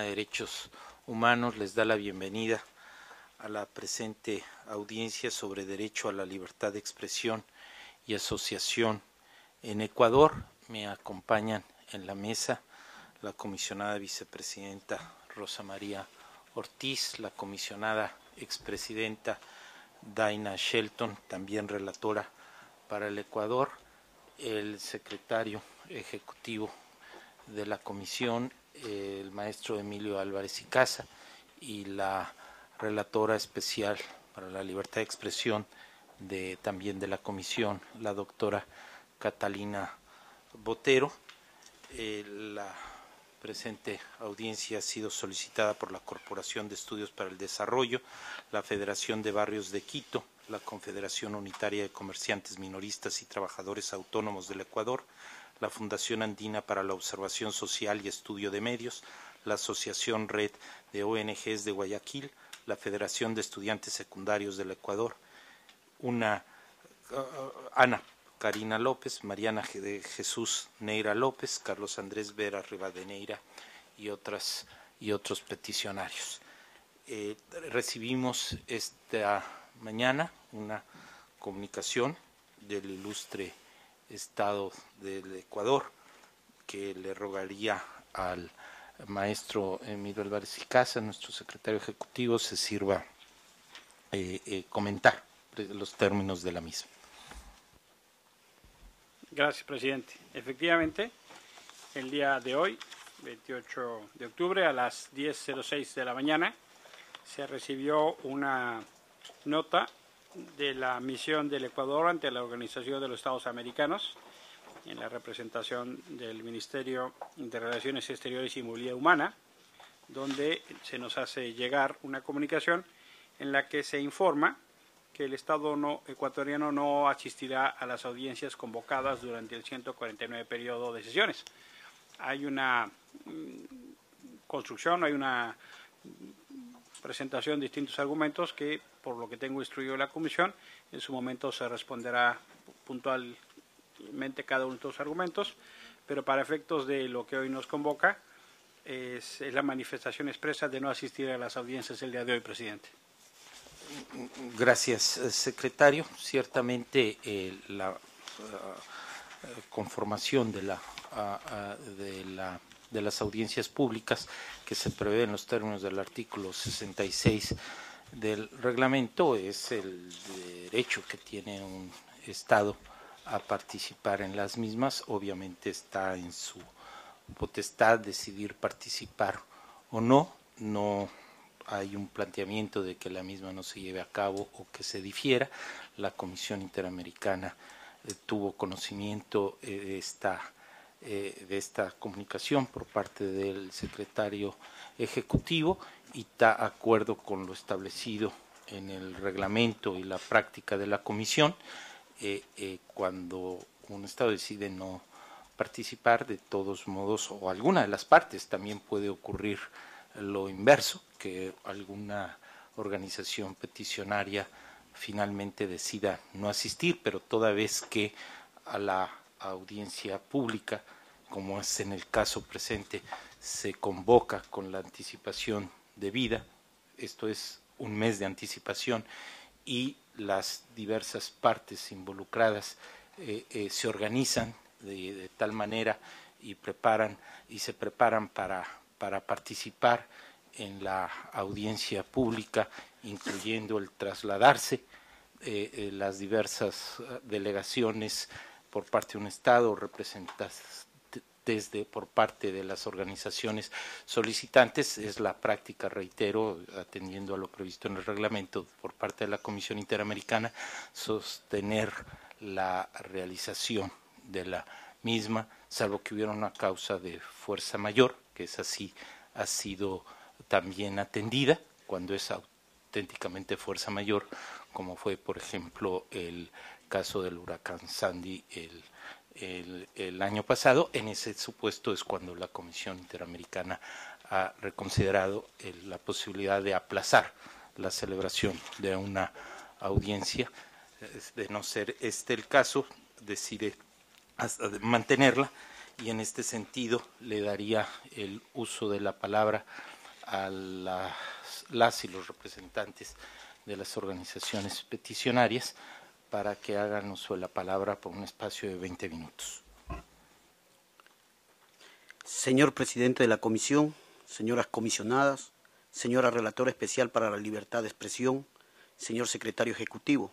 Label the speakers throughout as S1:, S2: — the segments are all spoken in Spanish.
S1: de Derechos Humanos les da la bienvenida a la presente audiencia sobre derecho a la libertad de expresión y asociación en Ecuador. Me acompañan en la mesa la comisionada vicepresidenta Rosa María Ortiz, la comisionada expresidenta Daina Shelton, también relatora para el Ecuador, el secretario ejecutivo de la comisión el maestro Emilio Álvarez y Casa y la relatora especial para la libertad de expresión de, también de la comisión, la doctora Catalina Botero. Eh, la presente audiencia ha sido solicitada por la Corporación de Estudios para el Desarrollo, la Federación de Barrios de Quito, la Confederación Unitaria de Comerciantes Minoristas y Trabajadores Autónomos del Ecuador, la Fundación Andina para la Observación Social y Estudio de Medios, la Asociación Red de ONGs de Guayaquil, la Federación de Estudiantes Secundarios del Ecuador, una uh, uh, Ana Karina López, Mariana de Jesús Neira López, Carlos Andrés Vera Rivadeneira y otras y otros peticionarios. Eh, recibimos esta mañana una comunicación del ilustre estado del Ecuador, que le rogaría al maestro Emilio Álvarez y Casa, nuestro secretario ejecutivo, se sirva eh, eh comentar los términos de la misma.
S2: Gracias, presidente. Efectivamente, el día de hoy, 28 de octubre, a las 10.06 de la mañana, se recibió una nota de la misión del Ecuador ante la Organización de los Estados Americanos, en la representación del Ministerio de Relaciones Exteriores y Movilidad Humana, donde se nos hace llegar una comunicación en la que se informa que el Estado no, ecuatoriano no asistirá a las audiencias convocadas durante el 149 periodo de sesiones. Hay una mm, construcción, hay una presentación de distintos argumentos que, por lo que tengo instruido la comisión, en su momento se responderá puntualmente cada uno de estos argumentos, pero para efectos de lo que hoy nos convoca, es, la manifestación expresa de no asistir a las audiencias el día de hoy, presidente.
S1: Gracias, eh, secretario. Ciertamente eh, la ah, eh, conformación de la, ah, ah, de la de las audiencias públicas que se prevé en los términos del artículo 66 del reglamento es el derecho que tiene un Estado a participar en las mismas. Obviamente está en su potestad decidir participar o no. No hay un planteamiento de que la misma no se lleve a cabo o que se difiera. La Comisión Interamericana eh, tuvo conocimiento eh, de esta eh, de esta comunicación por parte del secretario ejecutivo y está acuerdo con lo establecido en el reglamento y la práctica de la comisión eh, eh, cuando un Estado decide no participar, de todos modos, o alguna de las partes, también puede ocurrir lo inverso, que alguna organización peticionaria finalmente decida no asistir, pero toda vez que a la audiencia pública, como es en el caso presente, se convoca con la anticipación debida, esto es un mes de anticipación, y las diversas partes involucradas eh, eh, se organizan de, tal manera y preparan y se preparan para, participar en la audiencia pública, incluyendo el trasladarse eh, las diversas delegaciones por parte de un Estado, representas desde por parte de las organizaciones solicitantes es la práctica, reitero, atendiendo a lo previsto en el reglamento por parte de la Comisión Interamericana, sostener la realización de la misma, salvo que hubiera una causa de fuerza mayor, que es así, ha sido también atendida cuando es auténticamente fuerza mayor, como fue, por ejemplo, el caso del huracán Sandy el, año pasado. En ese supuesto es cuando la Comisión Interamericana ha reconsiderado la posibilidad de aplazar la celebración de una audiencia. De no ser este el caso, decide hasta mantenerla y en este sentido le daría el uso de la palabra a las y los representantes de las organizaciones peticionarias para que hagan uso de la palabra por un espacio de 20 minutos.
S3: Señor presidente de la comisión, señoras comisionadas, señora relatora especial para la libertad de expresión, señor secretario ejecutivo,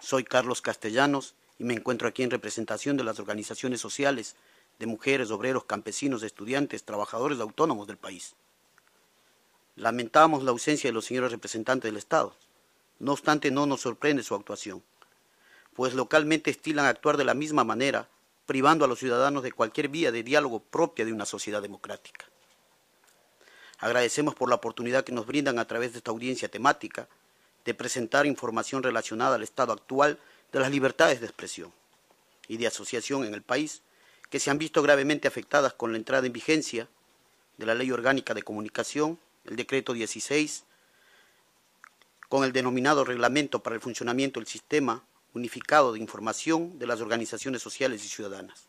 S3: soy Carlos Castellanos y me encuentro aquí en representación de las organizaciones sociales de mujeres, obreros, campesinos, estudiantes, trabajadores autónomos del país. Lamentamos la ausencia de los señores representantes del Estado. No obstante, no nos sorprende su actuación pues localmente estilan actuar de la misma manera, privando a los ciudadanos de cualquier vía de diálogo propia de una sociedad democrática. Agradecemos por la oportunidad que nos brindan a través de esta audiencia temática de presentar información relacionada al estado actual de las libertades de expresión y de asociación en el país, que se han visto gravemente afectadas con la entrada en vigencia de la Ley Orgánica de Comunicación, el Decreto 16, con el denominado Reglamento para el Funcionamiento del Sistema unificado de información de las organizaciones sociales y ciudadanas.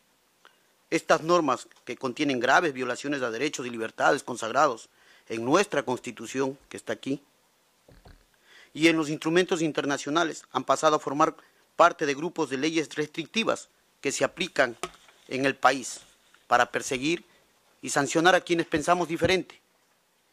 S3: Estas normas, que contienen graves violaciones a derechos y libertades consagrados en nuestra Constitución, que está aquí, y en los instrumentos internacionales, han pasado a formar parte de grupos de leyes restrictivas que se aplican en el país para perseguir y sancionar a quienes pensamos diferente.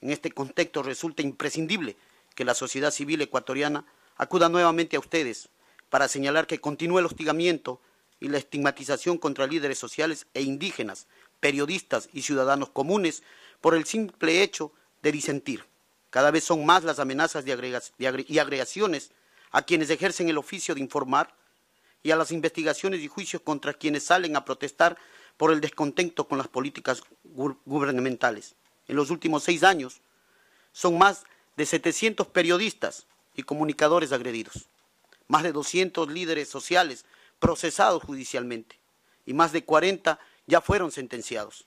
S3: En este contexto resulta imprescindible que la sociedad civil ecuatoriana acuda nuevamente a ustedes para señalar que continúa el hostigamiento y la estigmatización contra líderes sociales e indígenas, periodistas y ciudadanos comunes por el simple hecho de disentir. Cada vez son más las amenazas y agregaciones a quienes ejercen el oficio de informar y a las investigaciones y juicios contra quienes salen a protestar por el descontento con las políticas gubernamentales. En los últimos seis años son más de 700 periodistas y comunicadores agredidos más de 200 líderes sociales procesados judicialmente y más de 40 ya fueron sentenciados.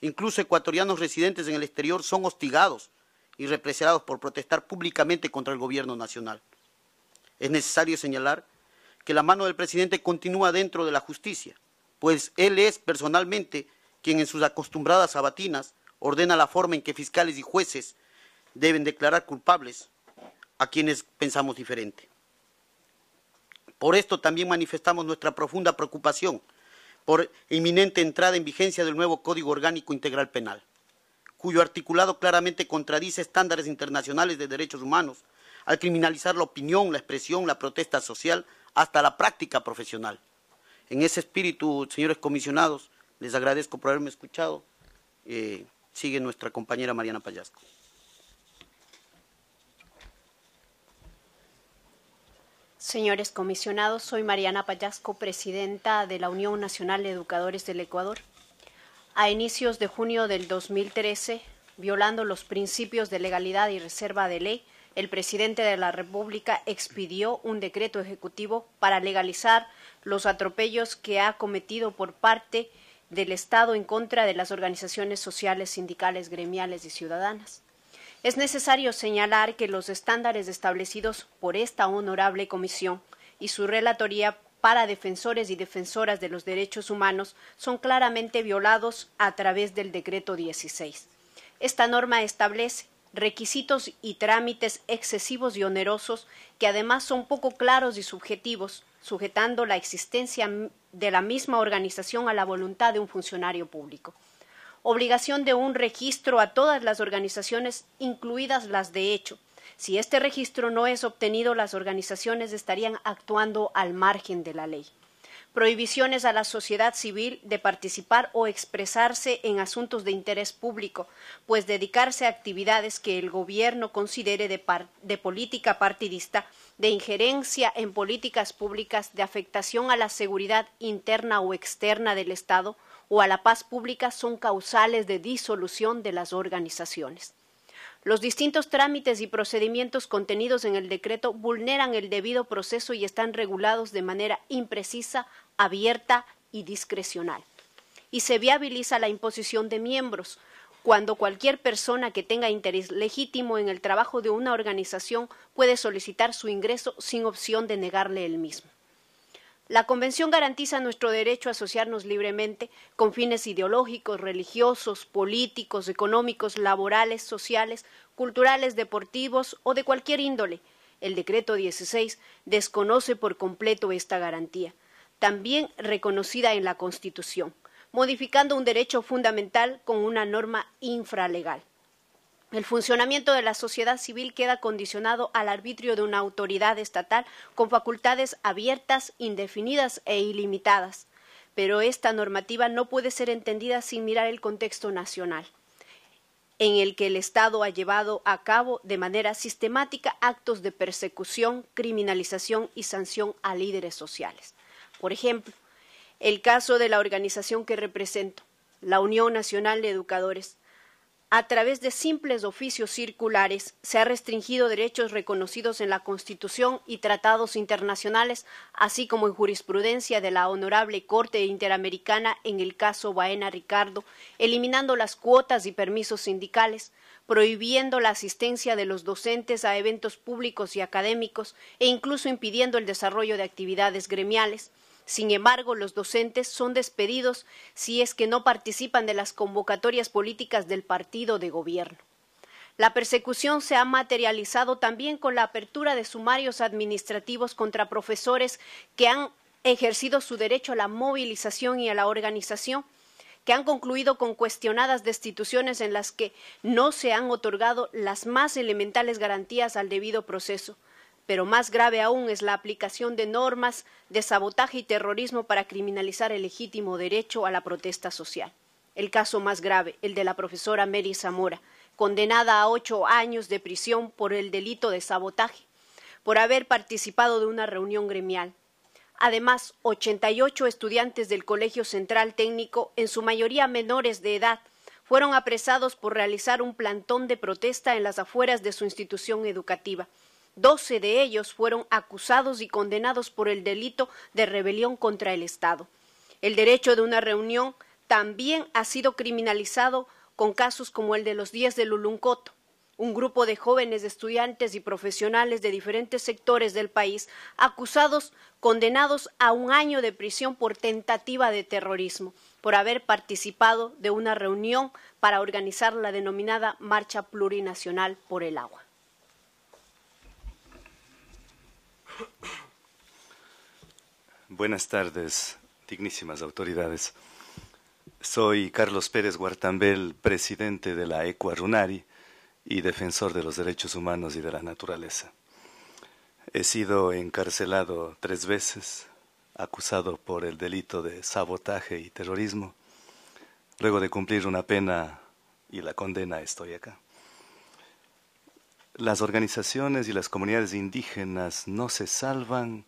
S3: Incluso ecuatorianos residentes en el exterior son hostigados y represados por protestar públicamente contra el gobierno nacional. Es necesario señalar que la mano del presidente continúa dentro de la justicia, pues él es personalmente quien en sus acostumbradas sabatinas ordena la forma en que fiscales y jueces deben declarar culpables a quienes pensamos diferente. Por esto también manifestamos nuestra profunda preocupación por inminente entrada en vigencia del nuevo Código Orgánico Integral Penal, cuyo articulado claramente contradice estándares internacionales de derechos humanos al criminalizar la opinión, la expresión, la protesta social, hasta la práctica profesional. En ese espíritu, señores comisionados, les agradezco por haberme escuchado. Eh, sigue nuestra compañera Mariana Payasco.
S4: Señores comisionados, soy Mariana Payasco, presidenta de la Unión Nacional de Educadores del Ecuador. A inicios de junio del 2013, violando los principios de legalidad y reserva de ley, el presidente de la República expidió un decreto ejecutivo para legalizar los atropellos que ha cometido por parte del Estado en contra de las organizaciones sociales, sindicales, gremiales y ciudadanas. Es necesario señalar que los estándares establecidos por esta honorable comisión y su relatoría para defensores y defensoras de los derechos humanos son claramente violados a través del Decreto 16. Esta norma establece requisitos y trámites excesivos y onerosos que además son poco claros y subjetivos, sujetando la existencia de la misma organización a la voluntad de un funcionario público obligación de un registro a todas las organizaciones, incluidas las de hecho. Si este registro no es obtenido, las organizaciones estarían actuando al margen de la ley. Prohibiciones a la sociedad civil de participar o expresarse en asuntos de interés público, pues dedicarse a actividades que el gobierno considere de, política partidista, de injerencia en políticas públicas, de afectación a la seguridad interna o externa del Estado, o a la paz pública son causales de disolución de las organizaciones. Los distintos trámites y procedimientos contenidos en el decreto vulneran el debido proceso y están regulados de manera imprecisa, abierta y discrecional. Y se viabiliza la imposición de miembros, cuando cualquier persona que tenga interés legítimo en el trabajo de una organización puede solicitar su ingreso sin opción de negarle el mismo. La Convención garantiza nuestro derecho a asociarnos libremente con fines ideológicos, religiosos, políticos, económicos, laborales, sociales, culturales, deportivos o de cualquier índole. El decreto 16 desconoce por completo esta garantía, también reconocida en la Constitución, modificando un derecho fundamental con una norma infralegal. El funcionamiento de la sociedad civil queda condicionado al arbitrio de una autoridad estatal con facultades abiertas, indefinidas e ilimitadas. Pero esta normativa no puede ser entendida sin mirar el contexto nacional, en el que el Estado ha llevado a cabo de manera sistemática actos de persecución, criminalización y sanción a líderes sociales. Por ejemplo, el caso de la organización que represento, la Unión Nacional de Educadores, a través de simples oficios circulares, se ha restringido derechos reconocidos en la Constitución y tratados internacionales, así como en jurisprudencia de la Honorable Corte Interamericana en el caso Baena Ricardo, eliminando las cuotas y permisos sindicales, prohibiendo la asistencia de los docentes a eventos públicos y académicos e incluso impidiendo el desarrollo de actividades gremiales sin embargo, los docentes son despedidos si es que no participan de las convocatorias políticas del partido de gobierno. La persecución se ha materializado también con la apertura de sumarios administrativos contra profesores que han ejercido su derecho a la movilización y a la organización, que han concluido con cuestionadas destituciones en las que no se han otorgado las más elementales garantías al debido proceso. Pero más grave aún es la aplicación de normas de sabotaje y terrorismo para criminalizar el legítimo derecho a la protesta social. El caso más grave, el de la profesora Mary Zamora, condenada a ocho años de prisión por el delito de sabotaje, por haber participado de una reunión gremial. Además, 88 estudiantes del Colegio Central Técnico, en su mayoría menores de edad, fueron apresados por realizar un plantón de protesta en las afueras de su institución educativa. Doce de ellos fueron acusados y condenados por el delito de rebelión contra el Estado. El derecho de una reunión también ha sido criminalizado con casos como el de los 10 de Luluncoto. Un grupo de jóvenes estudiantes y profesionales de diferentes sectores del país acusados, condenados a un año de prisión por tentativa de terrorismo, por haber participado de una reunión para organizar la denominada Marcha Plurinacional por el Agua.
S5: Buenas tardes, dignísimas autoridades. Soy Carlos Pérez Guartambel, presidente de la Ecuarunari y defensor de los derechos humanos y de la naturaleza. He sido encarcelado tres veces, acusado por el delito de sabotaje y terrorismo. Luego de cumplir una pena y la condena estoy acá las organizaciones y las comunidades indígenas no se salvan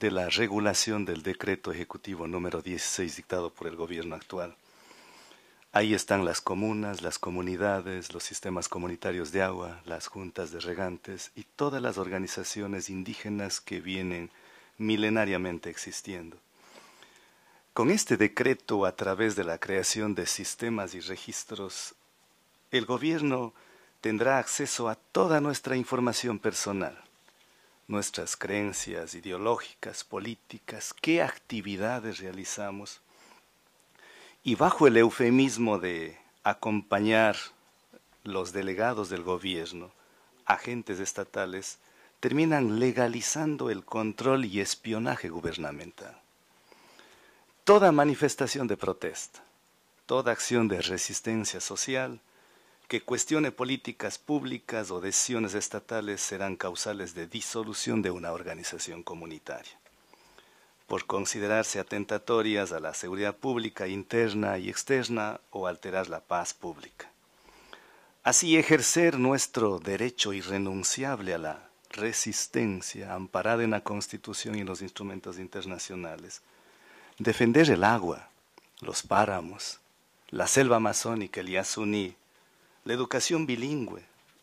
S5: de la regulación del decreto ejecutivo número 16 dictado por el gobierno actual. Ahí están las comunas, las comunidades, los sistemas comunitarios de agua, las juntas de regantes y todas las organizaciones indígenas que vienen milenariamente existiendo. Con este decreto, a través de la creación de sistemas y registros, el gobierno tendrá acceso a toda nuestra información personal, nuestras creencias ideológicas, políticas, qué actividades realizamos. Y bajo el eufemismo de acompañar los delegados del gobierno, agentes estatales, terminan legalizando el control y espionaje gubernamental. Toda manifestación de protesta, toda acción de resistencia social, que cuestione políticas públicas o decisiones estatales serán causales de disolución de una organización comunitaria, por considerarse atentatorias a la seguridad pública interna y externa o alterar la paz pública. Así ejercer nuestro derecho irrenunciable a la resistencia amparada en la Constitución y en los instrumentos internacionales, defender el agua, los páramos, la selva amazónica, el Yasuní, la educación bilingüe,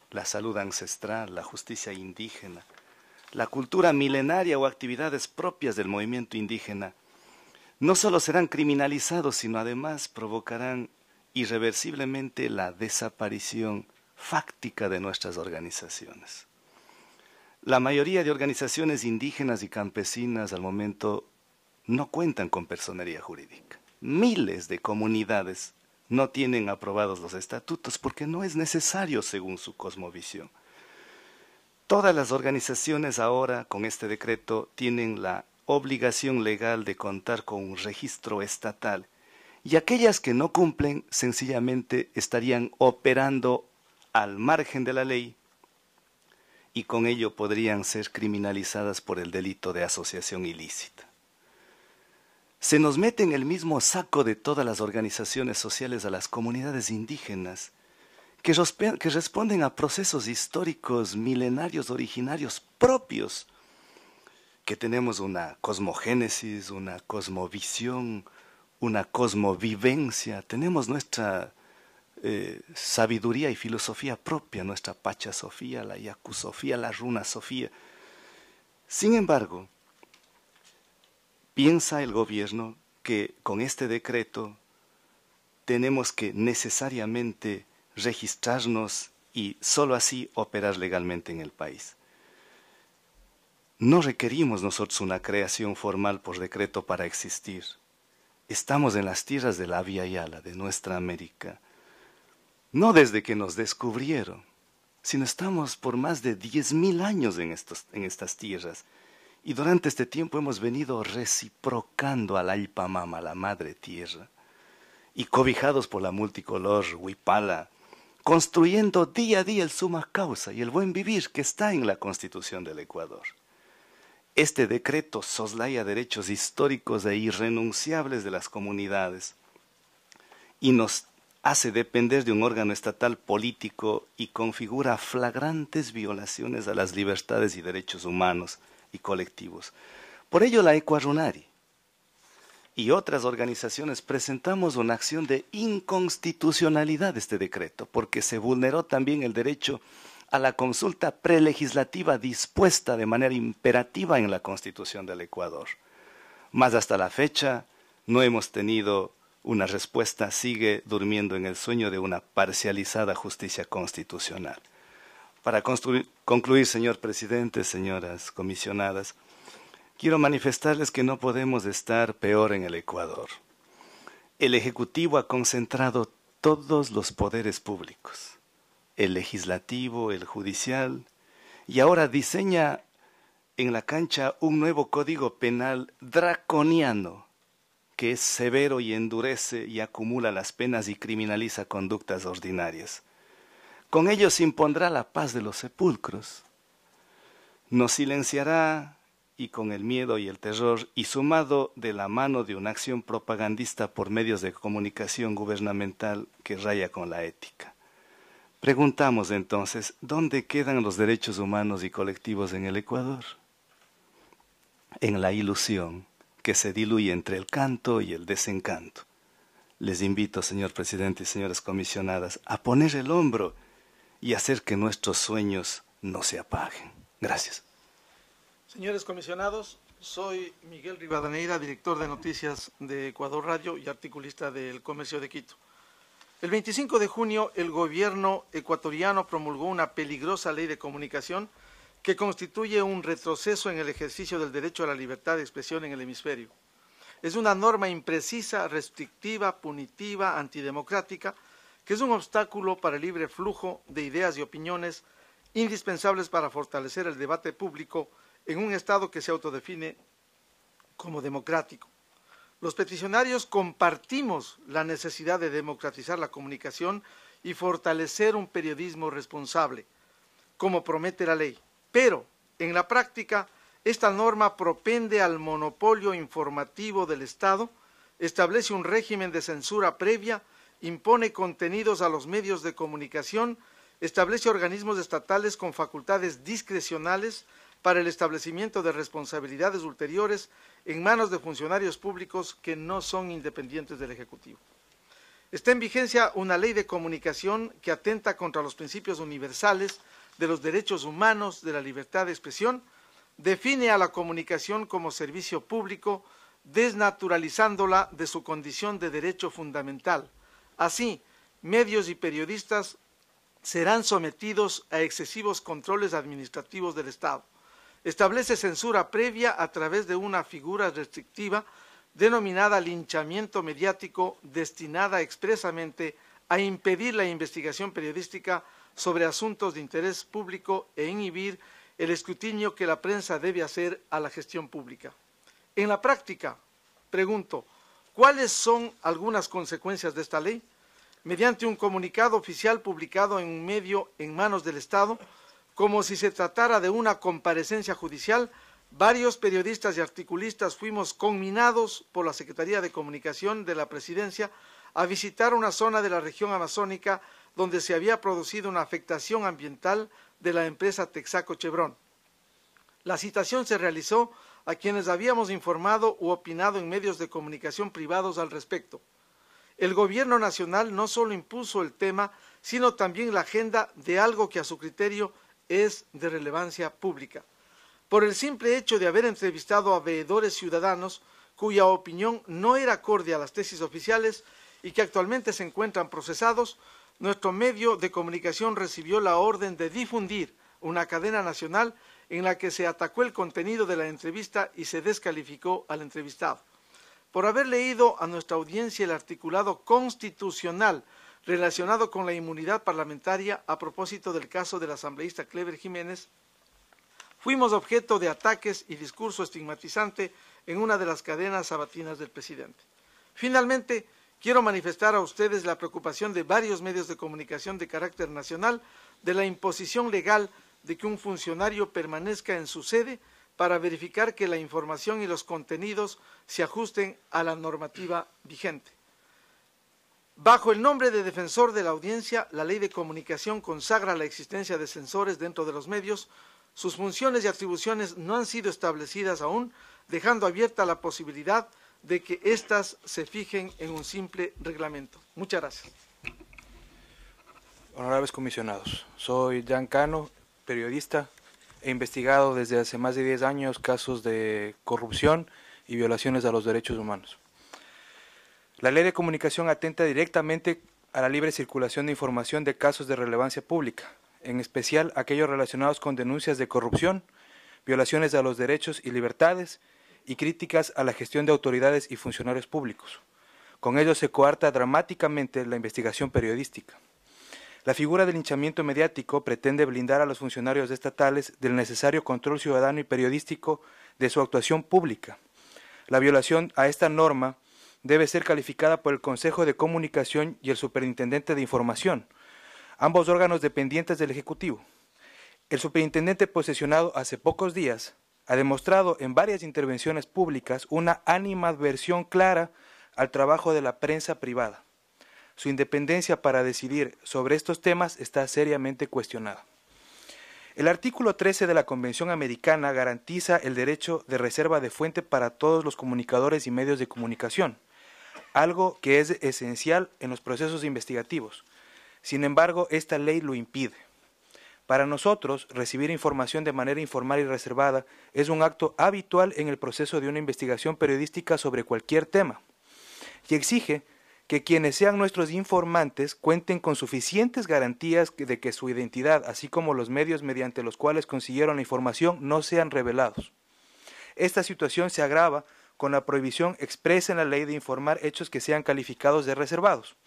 S5: la salud ancestral, la justicia indígena, la cultura milenaria o actividades propias del movimiento indígena, no solo serán criminalizados, sino además provocarán irreversiblemente la desaparición fáctica de nuestras organizaciones. La mayoría de organizaciones indígenas y campesinas al momento no cuentan con personería jurídica. Miles de comunidades no tienen aprobados los estatutos porque no es necesario según su cosmovisión. Todas las organizaciones ahora, con este decreto, tienen la obligación legal de contar con un registro estatal y aquellas que no cumplen sencillamente estarían operando al margen de la ley y con ello podrían ser criminalizadas por el delito de asociación ilícita se nos mete en el mismo saco de todas las organizaciones sociales a las comunidades indígenas, que, responden a procesos históricos milenarios originarios propios, que tenemos una cosmogénesis, una cosmovisión, una cosmovivencia, tenemos nuestra eh, sabiduría y filosofía propia, nuestra Pacha Sofía, la Yaku Sofía, la Runa Sofía. Sin embargo, ¿Piensa el gobierno que con este decreto tenemos que necesariamente registrarnos y sólo así operar legalmente en el país? No requerimos nosotros una creación formal por decreto para existir. Estamos en las tierras de la Vía Yala, de nuestra América. No desde que nos descubrieron, sino estamos por más de 10.000 años en, en estas tierras. Y durante este tiempo hemos venido reciprocando al la la Madre Tierra, y cobijados por la multicolor Huipala, construyendo día a día el suma causa y el buen vivir que está en la Constitución del Ecuador. Este decreto soslaya derechos históricos e irrenunciables de las comunidades y nos hace depender de un órgano estatal político y configura flagrantes violaciones a las libertades y derechos humanos y colectivos. Por ello, la Ecuarunari y otras organizaciones presentamos una acción de inconstitucionalidad de este decreto, porque se vulneró también el derecho a la consulta prelegislativa dispuesta de manera imperativa en la Constitución del Ecuador. Más hasta la fecha no hemos tenido una respuesta, sigue durmiendo en el sueño de una parcializada justicia constitucional. Para concluir, señor presidente, señoras comisionadas, quiero manifestarles que no podemos estar peor en el Ecuador. El Ejecutivo ha concentrado todos los poderes públicos, el legislativo, el judicial, y ahora diseña en la cancha un nuevo código penal draconiano que es severo y endurece y acumula las penas y criminaliza conductas ordinarias. Con ellos impondrá la paz de los sepulcros. Nos silenciará y con el miedo y el terror, y sumado de la mano de una acción propagandista por medios de comunicación gubernamental que raya con la ética. Preguntamos entonces, ¿dónde quedan los derechos humanos y colectivos en el Ecuador? En la ilusión que se diluye entre el canto y el desencanto. Les invito, señor presidente y señoras comisionadas, a poner el hombro y hacer que nuestros sueños no se apaguen. Gracias.
S6: Señores comisionados, soy Miguel Rivadaneira, director de noticias de Ecuador Radio y articulista del Comercio de Quito. El 25 de junio, el gobierno ecuatoriano promulgó una peligrosa ley de comunicación que constituye un retroceso en el ejercicio del derecho a la libertad de expresión en el hemisferio. Es una norma imprecisa, restrictiva, punitiva, antidemocrática, que es un obstáculo para el libre flujo de ideas y opiniones indispensables para fortalecer el debate público en un Estado que se autodefine como democrático. Los peticionarios compartimos la necesidad de democratizar la comunicación y fortalecer un periodismo responsable, como promete la ley. Pero, en la práctica, esta norma propende al monopolio informativo del Estado, establece un régimen de censura previa impone contenidos a los medios de comunicación, establece organismos estatales con facultades discrecionales para el establecimiento de responsabilidades ulteriores en manos de funcionarios públicos que no son independientes del Ejecutivo. Está en vigencia una ley de comunicación que atenta contra los principios universales de los derechos humanos, de la libertad de expresión, define a la comunicación como servicio público, desnaturalizándola de su condición de derecho fundamental Así, medios y periodistas serán sometidos a excesivos controles administrativos del Estado. Establece censura previa a través de una figura restrictiva denominada linchamiento mediático destinada expresamente a impedir la investigación periodística sobre asuntos de interés público e inhibir el escrutinio que la prensa debe hacer a la gestión pública. En la práctica, pregunto, ¿cuáles son algunas consecuencias de esta ley? mediante un comunicado oficial publicado en un medio en manos del Estado, como si se tratara de una comparecencia judicial, varios periodistas y articulistas fuimos conminados por la Secretaría de Comunicación de la Presidencia a visitar una zona de la región amazónica donde se había producido una afectación ambiental de la empresa Texaco Chevron. La citación se realizó a quienes habíamos informado u opinado en medios de comunicación privados al respecto el gobierno nacional no solo impuso el tema, sino también la agenda de algo que a su criterio es de relevancia pública. Por el simple hecho de haber entrevistado a veedores ciudadanos cuya opinión no era acorde a las tesis oficiales y que actualmente se encuentran procesados, nuestro medio de comunicación recibió la orden de difundir una cadena nacional en la que se atacó el contenido de la entrevista y se descalificó al entrevistado por haber leído a nuestra audiencia el articulado constitucional relacionado con la inmunidad parlamentaria a propósito del caso del asambleísta Clever Jiménez, fuimos objeto de ataques y discurso estigmatizante en una de las cadenas sabatinas del presidente. Finalmente, quiero manifestar a ustedes la preocupación de varios medios de comunicación de carácter nacional de la imposición legal de que un funcionario permanezca en su sede para verificar que la información y los contenidos se ajusten a la normativa vigente. Bajo el nombre de defensor de la audiencia, la ley de comunicación consagra la existencia de censores dentro de los medios. Sus funciones y atribuciones no han sido establecidas aún, dejando abierta la posibilidad de que éstas se fijen en un simple reglamento. Muchas gracias.
S7: Honorables comisionados, soy Jan Cano, periodista, He investigado desde hace más de 10 años casos de corrupción y violaciones a los derechos humanos. La ley de comunicación atenta directamente a la libre circulación de información de casos de relevancia pública, en especial aquellos relacionados con denuncias de corrupción, violaciones a los derechos y libertades y críticas a la gestión de autoridades y funcionarios públicos. Con ello se coarta dramáticamente la investigación periodística. La figura del hinchamiento mediático pretende blindar a los funcionarios estatales del necesario control ciudadano y periodístico de su actuación pública. La violación a esta norma debe ser calificada por el Consejo de Comunicación y el Superintendente de Información, ambos órganos dependientes del Ejecutivo. El superintendente posesionado hace pocos días ha demostrado en varias intervenciones públicas una animadversión clara al trabajo de la prensa privada su independencia para decidir sobre estos temas está seriamente cuestionada. El artículo 13 de la Convención Americana garantiza el derecho de reserva de fuente para todos los comunicadores y medios de comunicación, algo que es esencial en los procesos investigativos. Sin embargo, esta ley lo impide. Para nosotros, recibir información de manera informal y reservada es un acto habitual en el proceso de una investigación periodística sobre cualquier tema y exige que quienes sean nuestros informantes cuenten con suficientes garantías de que su identidad, así como los medios mediante los cuales consiguieron la información, no sean revelados. Esta situación se agrava con la prohibición expresa en la ley de informar hechos que sean calificados de reservados.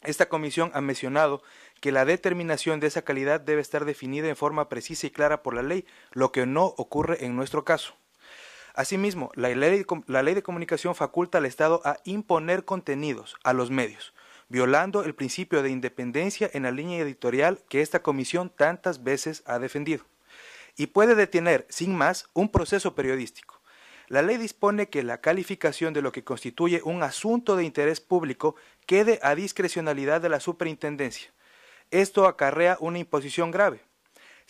S7: Esta comisión ha mencionado que la determinación de esa calidad debe estar definida en forma precisa y clara por la ley, lo que no ocurre en nuestro caso. Asimismo, la ley, de comunicación faculta al Estado a imponer contenidos a los medios, violando el principio de independencia en la línea editorial que esta comisión tantas veces ha defendido. Y puede detener, sin más, un proceso periodístico. La ley dispone que la calificación de lo que constituye un asunto de interés público quede a discrecionalidad de la superintendencia. Esto acarrea una imposición grave,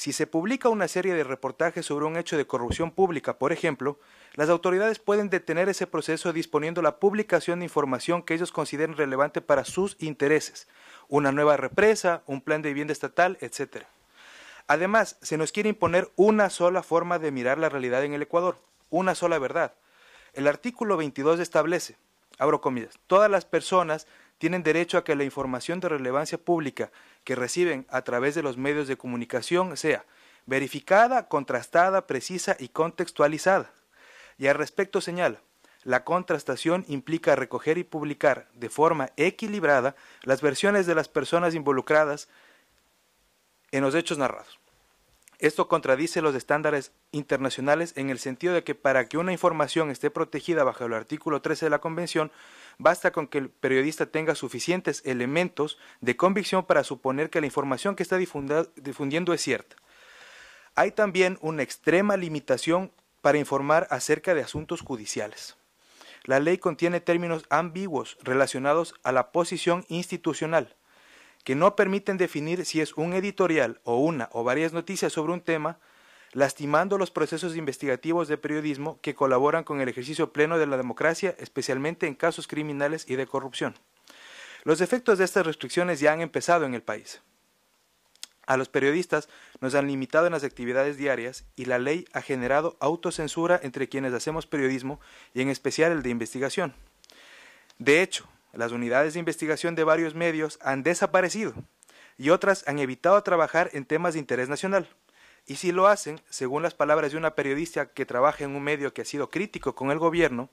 S7: si se publica una serie de reportajes sobre un hecho de corrupción pública, por ejemplo, las autoridades pueden detener ese proceso disponiendo la publicación de información que ellos consideren relevante para sus intereses, una nueva represa, un plan de vivienda estatal, etc. Además, se nos quiere imponer una sola forma de mirar la realidad en el Ecuador, una sola verdad. El artículo 22 establece, abro comillas, todas las personas tienen derecho a que la información de relevancia pública que reciben a través de los medios de comunicación sea verificada, contrastada, precisa y contextualizada. Y al respecto señala, la contrastación implica recoger y publicar de forma equilibrada las versiones de las personas involucradas en los hechos narrados. Esto contradice los estándares internacionales en el sentido de que para que una información esté protegida bajo el artículo 13 de la Convención, basta con que el periodista tenga suficientes elementos de convicción para suponer que la información que está difundiendo es cierta. Hay también una extrema limitación para informar acerca de asuntos judiciales. La ley contiene términos ambiguos relacionados a la posición institucional, que no permiten definir si es un editorial o una o varias noticias sobre un tema, lastimando los procesos investigativos de periodismo que colaboran con el ejercicio pleno de la democracia, especialmente en casos criminales y de corrupción. Los efectos de estas restricciones ya han empezado en el país. A los periodistas nos han limitado en las actividades diarias y la ley ha generado autocensura entre quienes hacemos periodismo y en especial el de investigación. De hecho, las unidades de investigación de varios medios han desaparecido y otras han evitado trabajar en temas de interés nacional. Y si lo hacen, según las palabras de una periodista que trabaja en un medio que ha sido crítico con el gobierno,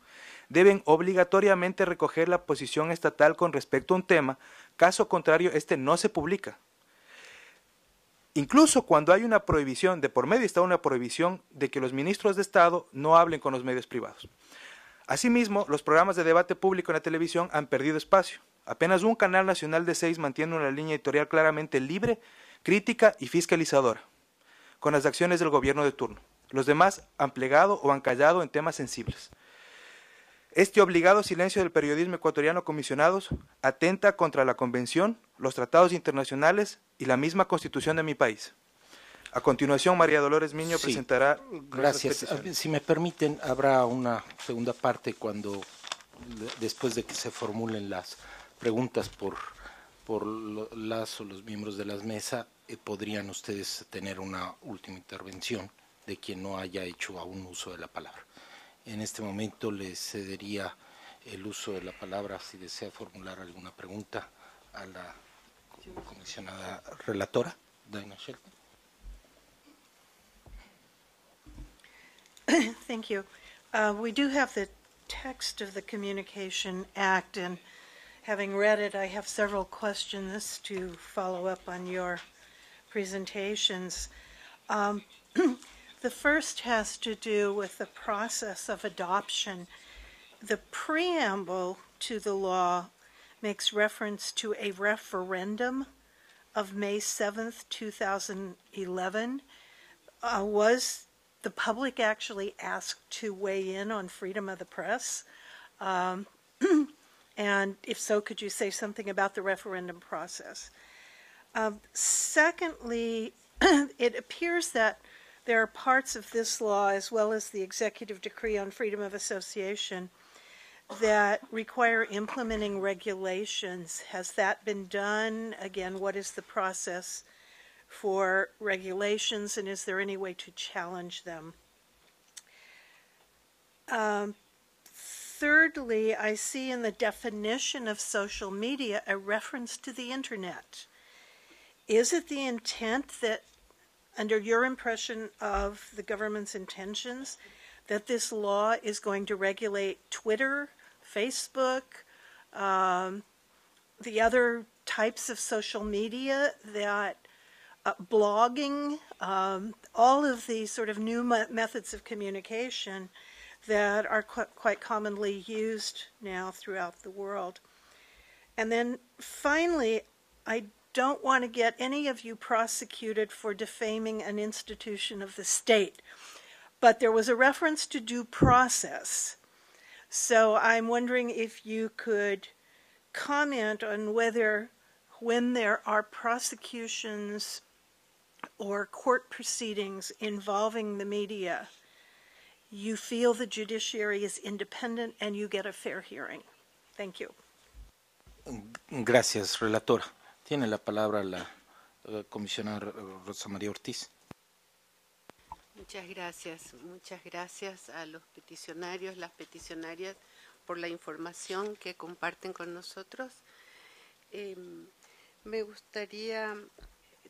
S7: deben obligatoriamente recoger la posición estatal con respecto a un tema, caso contrario, este no se publica. Incluso cuando hay una prohibición, de por medio está una prohibición de que los ministros de Estado no hablen con los medios privados. Asimismo, los programas de debate público en la televisión han perdido espacio. Apenas un canal nacional de seis mantiene una línea editorial claramente libre, crítica y fiscalizadora, con las acciones del gobierno de turno. Los demás han plegado o han callado en temas sensibles. Este obligado silencio del periodismo ecuatoriano comisionados atenta contra la Convención, los tratados internacionales y la misma Constitución de mi país. A continuación, María Dolores Miño presentará. Gracias.
S1: Si me permiten, habrá una segunda parte cuando después de que se formulen las preguntas por, por las o los miembros de las mesas, eh, podrían ustedes tener una última intervención de quien no haya hecho aún uso de la palabra. En este momento le cedería el uso de la palabra si desea formular alguna pregunta a la comisionada relatora, Dana Shelton.
S8: Thank you. Uh, we do have the text of the Communication Act, and having read it, I have several questions to follow up on your presentations. Um, the first has to do with the process of adoption. The preamble to the law makes reference to a referendum of May 7th, 2011. Uh, was the public actually asked to weigh in on freedom of the press? Um, and if so, could you say something about the referendum process? Um, secondly, it appears that there are parts of this law, as well as the executive decree on freedom of association, that require implementing regulations. Has that been done? Again, what is the process for regulations and is there any way to challenge them? Um, thirdly, I see in the definition of social media a reference to the internet. Is it the intent that, under your impression of the government's intentions, that this law is going to regulate Twitter, Facebook, um, the other types of social media that uh, blogging, um, all of these sort of new methods of communication that are qu quite commonly used now throughout the world. And then finally, I don't want to get any of you prosecuted for defaming an institution of the state. But there was a reference to due process. So I'm wondering if you could comment on whether when there are prosecutions or court proceedings involving the media, you feel the judiciary is independent and you get a fair hearing. Thank you.
S1: Gracias, relatora. Tiene la palabra la, eh, comisionada Rosa María Ortiz.
S9: Muchas gracias, muchas gracias a los peticionarios, las peticionarias por la información que comparten con nosotros. Em, me gustaría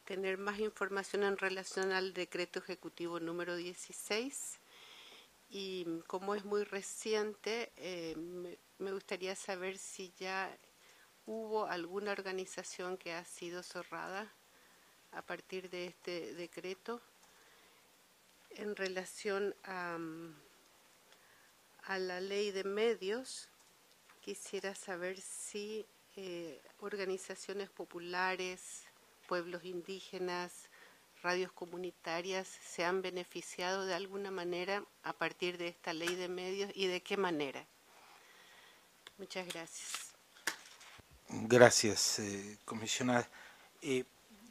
S9: tener más información en relación al decreto ejecutivo número 16 y como es muy reciente, eh, me gustaría saber si ya hubo alguna organización que ha sido cerrada a partir de este decreto en relación a, la ley de medios. Quisiera saber si eh, organizaciones populares, pueblos indígenas, radios comunitarias se han beneficiado de alguna manera a partir de esta ley de medios y de qué manera. Muchas gracias.
S1: Gracias, eh, comisionada. Eh,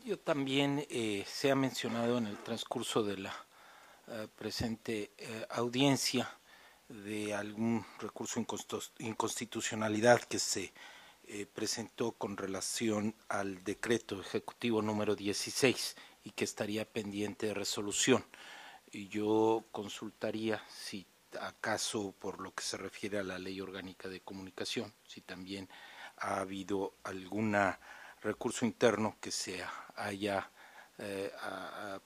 S1: yo también eh, se ha mencionado en el transcurso de la presente audiencia de algún recurso inconstitucionalidad que se eh, presentó con relación al decreto ejecutivo número 16 y que estaría pendiente de resolución. Y yo consultaría si acaso por lo que se refiere a la ley orgánica de comunicación, si también ha habido algún recurso interno que se haya eh,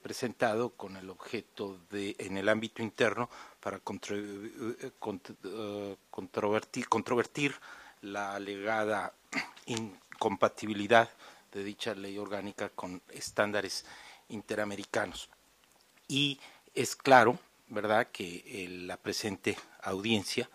S1: presentado con el objeto de, en el ámbito interno, para eh, controvertir, controvertir la alegada incompatibilidad de dicha ley orgánica con estándares interamericanos. Y es claro, ¿verdad?, que eh, la presente audiencia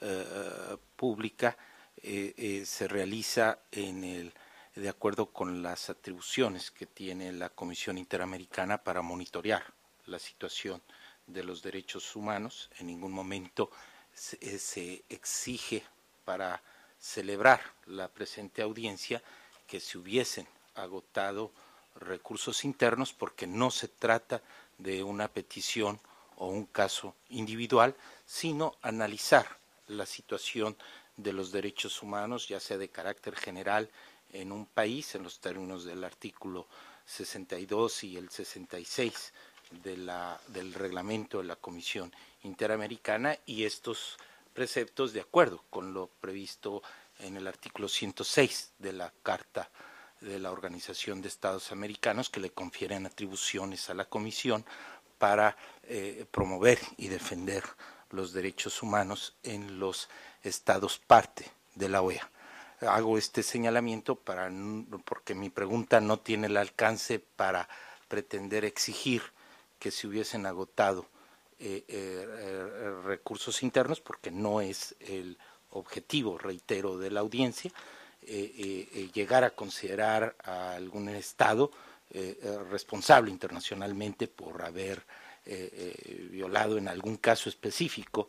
S1: eh, pública eh, se realiza de acuerdo con las atribuciones que tiene la Comisión Interamericana para monitorear la situación de los derechos humanos. En ningún momento se exige para celebrar la presente audiencia que se hubiesen agotado recursos internos porque no se trata de una petición o un caso individual, sino analizar la situación de los derechos humanos, ya sea de carácter general en un país, en los términos del artículo 62 y el 66 de la, del reglamento de la Comisión Interamericana, y estos preceptos de acuerdo con lo previsto en el artículo 106 de la Carta de la Organización de Estados Americanos que le confieren atribuciones a la Comisión para eh, promover y defender los derechos humanos en los estados parte de la OEA. Hago este señalamiento para, porque mi pregunta no tiene el alcance para pretender exigir que se hubiesen agotado eh, eh, eh, recursos internos, porque no es el objetivo, reitero, de la audiencia, llegar a considerar a algún Estado responsable internacionalmente por haber violado en algún caso específico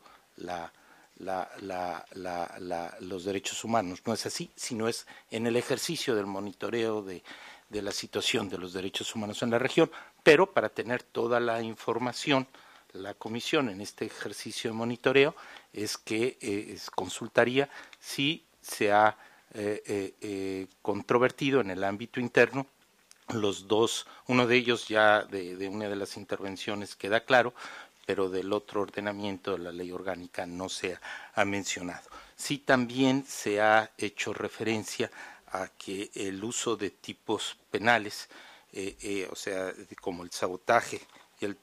S1: los derechos humanos. No es así, sino es en el ejercicio del monitoreo de la situación de los derechos humanos en la región, pero para tener toda la información la comisión en este ejercicio de monitoreo es que eh, consultaría si se ha eh, eh, controvertido en el ámbito interno los dos, uno de ellos ya de, una de las intervenciones queda claro, pero del otro ordenamiento de la ley orgánica no se ha mencionado. Si también se ha hecho referencia a que el uso de tipos penales, o sea, como el sabotaje y el,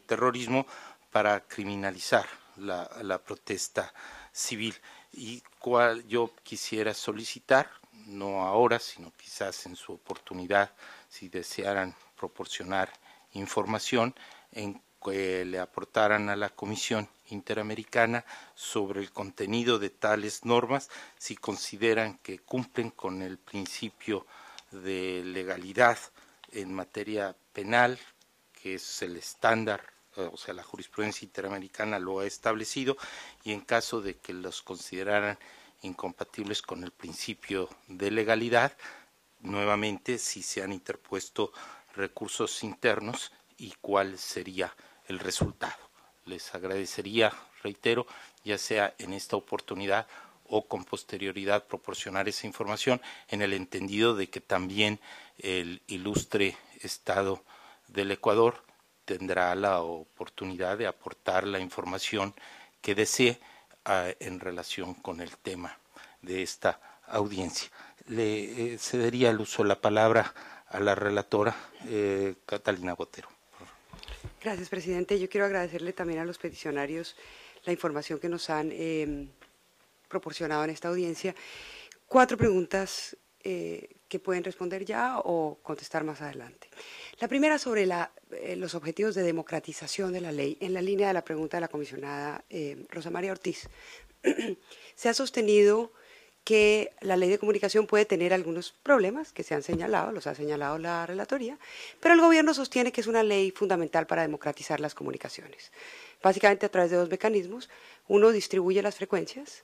S1: terrorismo para criminalizar la, la protesta civil. Y cual yo quisiera solicitar, no ahora, sino quizás en su oportunidad, si desearan proporcionar información, en que le aportaran a la Comisión Interamericana sobre el contenido de tales normas, si consideran que cumplen con el principio de legalidad en materia penal, que es el estándar, eh, o sea, la jurisprudencia interamericana lo ha establecido, y en caso de que los consideraran incompatibles con el principio de legalidad, nuevamente si se han interpuesto recursos internos y cuál sería el resultado. Les agradecería, reitero, ya sea en esta oportunidad o con posterioridad proporcionar esa información en el entendido de que también el ilustre Estado del Ecuador tendrá la oportunidad de aportar la información que desee ah, en relación con el tema de esta audiencia. Le eh, cedería el uso de la palabra a la relatora eh, Catalina Botero.
S10: Gracias, presidente. Yo quiero agradecerle también a los peticionarios la información que nos han em, proporcionado en esta audiencia. Cuatro preguntas eh, que pueden responder ya o contestar más adelante. La primera sobre eh, los objetivos de democratización de la ley, en la línea de la pregunta de la comisionada eh, Rosa María Ortiz. se ha sostenido que la ley de comunicación puede tener algunos problemas que se han señalado, los ha señalado la relatoría, pero el gobierno sostiene que es una ley fundamental para democratizar las comunicaciones, básicamente a través de dos mecanismos. Uno distribuye las frecuencias,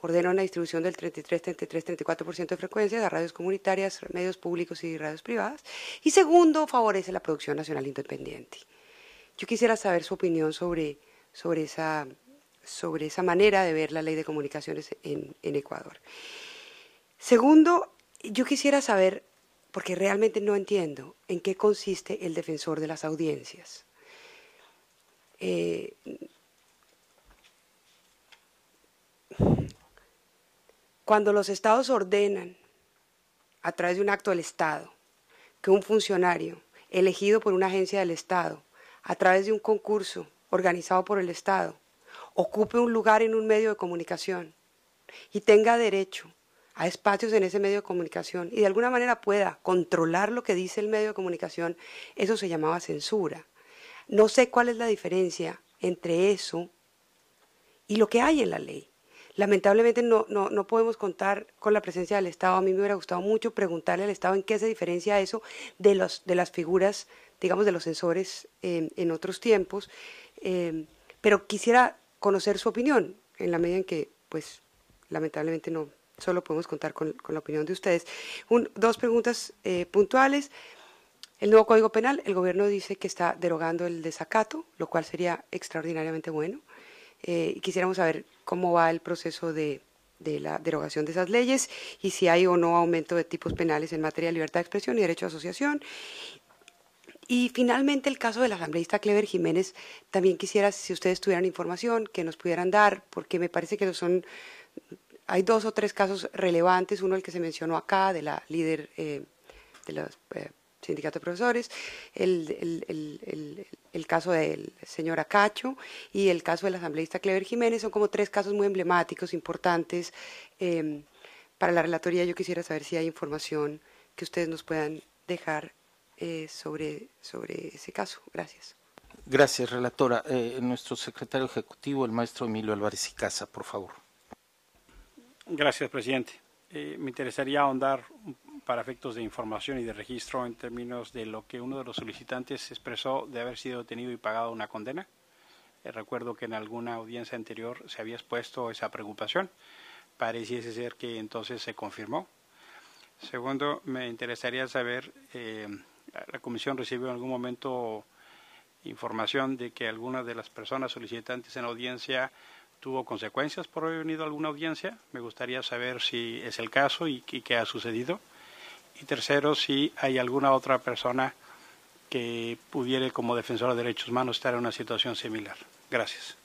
S10: Ordena una distribución del 33, 33, 34% de frecuencias a radios comunitarias, medios públicos y radios privadas. Y segundo, favorece la producción nacional independiente. Yo quisiera saber su opinión sobre, sobre, esa, sobre esa manera de ver la ley de comunicaciones en, Ecuador. Segundo, yo quisiera saber, porque realmente no entiendo, en qué consiste el defensor de las audiencias. Eh, cuando los estados ordenan, a través de un acto del Estado, que un funcionario elegido por una agencia del Estado, a través de un concurso organizado por el Estado, ocupe un lugar en un medio de comunicación y tenga derecho a espacios en ese medio de comunicación y de alguna manera pueda controlar lo que dice el medio de comunicación, eso se llamaba censura. No sé cuál es la diferencia entre eso y lo que hay en la ley. Lamentablemente no, no, podemos contar con la presencia del Estado. A mí me hubiera gustado mucho preguntarle al Estado en qué se diferencia eso de, los, de las figuras, digamos, de los censores eh, en otros tiempos. Eh, pero quisiera conocer su opinión, en la medida en que, pues, lamentablemente no solo podemos contar con, la opinión de ustedes. dos preguntas eh, puntuales. El nuevo Código Penal, el gobierno dice que está derogando el desacato, lo cual sería extraordinariamente bueno. Eh, quisiéramos saber cómo va el proceso de, la derogación de esas leyes y si hay o no aumento de tipos penales en materia de libertad de expresión y derecho de asociación. Y finalmente el caso del asambleísta Clever Jiménez, también quisiera, si ustedes tuvieran información, que nos pudieran dar, porque me parece que son, hay dos o tres casos relevantes, uno el que se mencionó acá, de la líder eh, de los eh, sindicatos de profesores, el, el caso del señor Acacho y el caso del asambleísta Clever Jiménez, son como tres casos muy emblemáticos, importantes. Em, para la relatoría yo quisiera saber si hay información que ustedes nos puedan dejar eh, sobre, sobre ese caso.
S1: Gracias. Gracias, relatora. Eh, nuestro secretario ejecutivo, el maestro Emilio Álvarez y Casa, por favor.
S2: Gracias, presidente. Eh, me interesaría ahondar para efectos de información y de registro en términos de lo que uno de los solicitantes expresó de haber sido detenido y pagado una condena. Eh, recuerdo que en alguna audiencia anterior se había expuesto esa preocupación. Pareciese ser que entonces se confirmó. Segundo, me interesaría saber, eh, la comisión recibió en algún momento información de que alguna de las personas solicitantes en la audiencia tuvo consecuencias por haber venido a alguna audiencia. Me gustaría saber si es el caso y qué ha sucedido y tercero, si hay alguna otra persona que pudiera, como defensor de derechos humanos, estar en una situación similar. Gracias.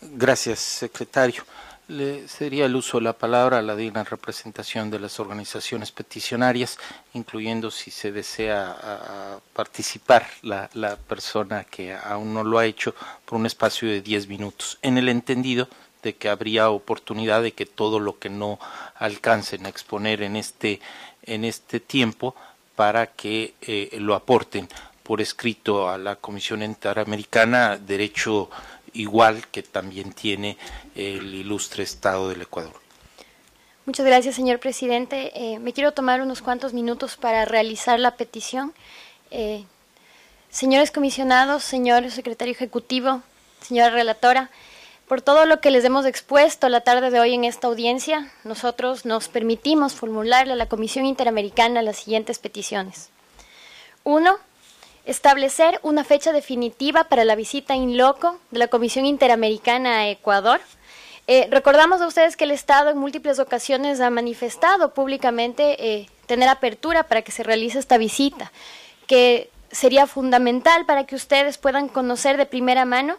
S1: Gracias, secretario. Le sería el uso de la palabra a la digna representación de las organizaciones peticionarias, incluyendo si se desea participar la, persona que aún no lo ha hecho por un espacio de diez minutos, en el entendido de que habría oportunidad de que todo lo que no alcancen a exponer en este en este tiempo para que eh, lo aporten por escrito a la Comisión Interamericana, derecho igual que también tiene el ilustre Estado del Ecuador.
S11: Muchas gracias, señor presidente. Eh, me quiero tomar unos cuantos minutos para realizar la petición. Eh, señores comisionados, señor secretario ejecutivo, señora relatora, por todo lo que les hemos expuesto la tarde de hoy en esta audiencia, nosotros nos permitimos formularle a la Comisión Interamericana las siguientes peticiones. Uno, Establecer una fecha definitiva para la visita in loco de la Comisión Interamericana a Ecuador. Eh, recordamos a ustedes que el Estado en múltiples ocasiones ha manifestado públicamente eh, tener apertura para que se realice esta visita, que sería fundamental para que ustedes puedan conocer de primera mano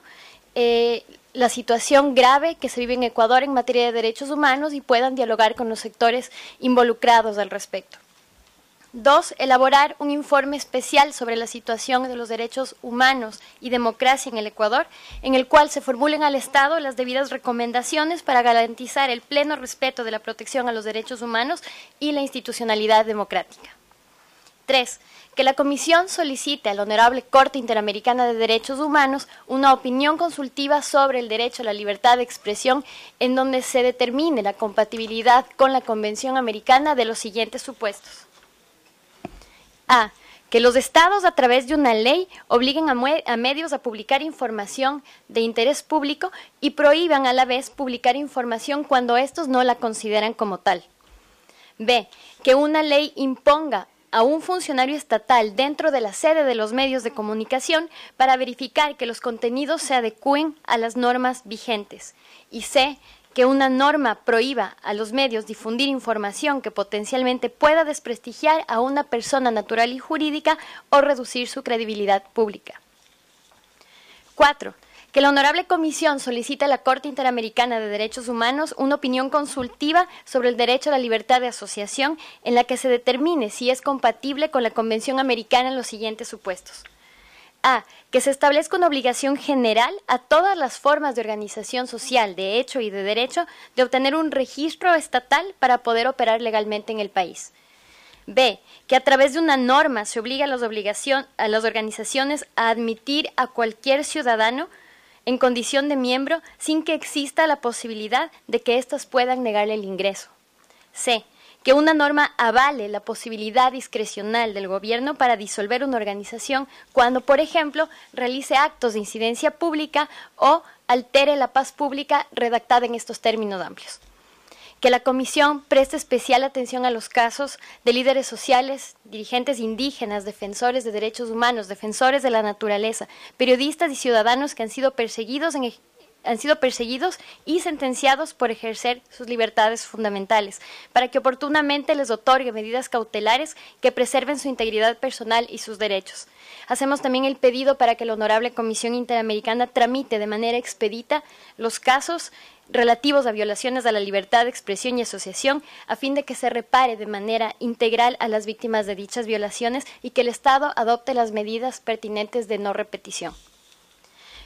S11: eh, la situación grave que se vive en Ecuador en materia de derechos humanos y puedan dialogar con los sectores involucrados al respecto. Dos, elaborar un informe especial sobre la situación de los derechos humanos y democracia en el Ecuador, en el cual se formulen al Estado las debidas recomendaciones para garantizar el pleno respeto de la protección a los derechos humanos y la institucionalidad democrática. Tres, que la Comisión solicite a la Honorable Corte Interamericana de Derechos Humanos una opinión consultiva sobre el derecho a la libertad de expresión en donde se determine la compatibilidad con la Convención Americana de los siguientes supuestos. A. Que los estados a través de una ley obliguen a, medios a publicar información de interés público y prohíban a la vez publicar información cuando estos no la consideran como tal. B. Que una ley imponga a un funcionario estatal dentro de la sede de los medios de comunicación para verificar que los contenidos se adecúen a las normas vigentes. Y C, que una norma prohíba a los medios difundir información que potencialmente pueda desprestigiar a una persona natural y jurídica o reducir su credibilidad pública. 4 que la Honorable Comisión solicita a la Corte Interamericana de Derechos Humanos una opinión consultiva sobre el derecho a la libertad de asociación en la que se determine si es compatible con la Convención Americana en los siguientes supuestos. A. Que se establezca una obligación general a todas las formas de organización social, de hecho y de derecho, de obtener un registro estatal para poder operar legalmente en el país. B. Que a través de una norma se obliga a las organizaciones a admitir a cualquier ciudadano en condición de miembro sin que exista la posibilidad de que éstas puedan negarle el ingreso. C. Que una norma avale la posibilidad discrecional del Gobierno para disolver una organización cuando, por ejemplo, realice actos de incidencia pública o altere la paz pública redactada en estos términos amplios que la Comisión preste especial atención a los casos de líderes sociales, dirigentes indígenas, defensores de derechos humanos, defensores de la naturaleza, periodistas y ciudadanos que han sido perseguidos han sido perseguidos y sentenciados por ejercer sus libertades fundamentales, para que oportunamente les otorgue medidas cautelares que preserven su integridad personal y sus derechos. Hacemos también el pedido para que la Honorable Comisión Interamericana tramite de manera expedita los casos relativos a violaciones a la libertad de expresión y asociación a fin de que se repare de manera integral a las víctimas de dichas violaciones y que el Estado adopte las medidas pertinentes de no repetición.